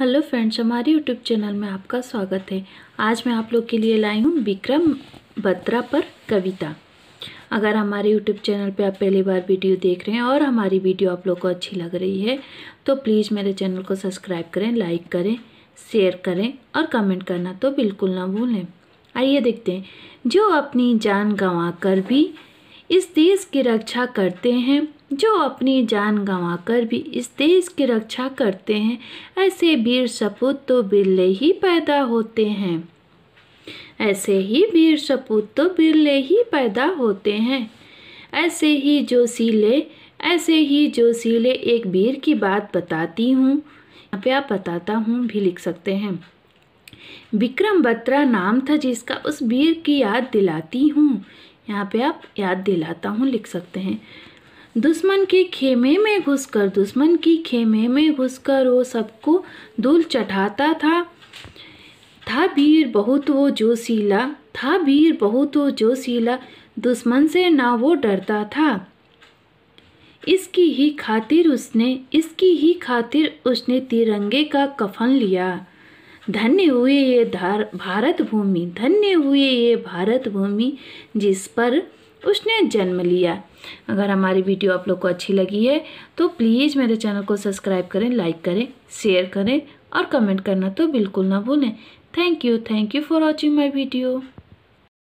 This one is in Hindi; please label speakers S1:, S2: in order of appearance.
S1: हेलो फ्रेंड्स हमारे यूट्यूब चैनल में आपका स्वागत है आज मैं आप लोग के लिए लाई हूँ विक्रम बत्रा पर कविता अगर हमारे यूट्यूब चैनल पे आप पहली बार वीडियो देख रहे हैं और हमारी वीडियो आप लोग को अच्छी लग रही है तो प्लीज़ मेरे चैनल को सब्सक्राइब करें लाइक करें शेयर करें और कमेंट करना तो बिल्कुल ना भूलें आइए देखते हैं जो अपनी जान गंवा कर भी इस देश की रक्षा करते हैं जो अपनी जान गंवाकर भी इस देश की रक्षा करते हैं ऐसे वीर सपूत तो बिरले ही पैदा होते हैं ऐसे ही वीर सपूत तो बिरले ही पैदा होते हैं ऐसे ही जो सीले ऐसे ही जो सीले एक वीर की बात बताती हूँ यहाँ पे आप बताता हूँ भी लिख सकते हैं विक्रम बत्रा नाम था जिसका उस वीर की याद दिलाती हूँ यहाँ पे आप याद दिलाता हूँ लिख सकते हैं दुश्मन के खेमे में घुसकर दुश्मन की खेमे में घुसकर वो सबको धूल चढ़ाता था था वीर बहुत वो जोशीला था वीर बहुत वो जोशीला दुश्मन से ना वो डरता था इसकी ही खातिर उसने इसकी ही खातिर उसने तिरंगे का कफन लिया धन्य हुए ये धार भारत भूमि धन्य हुए ये भारत भूमि जिस पर उसने जन्म लिया अगर हमारी वीडियो आप लोग को अच्छी लगी है तो प्लीज़ मेरे चैनल को सब्सक्राइब करें लाइक करें शेयर करें और कमेंट करना तो बिल्कुल ना भूलें thank you thank you for watching my video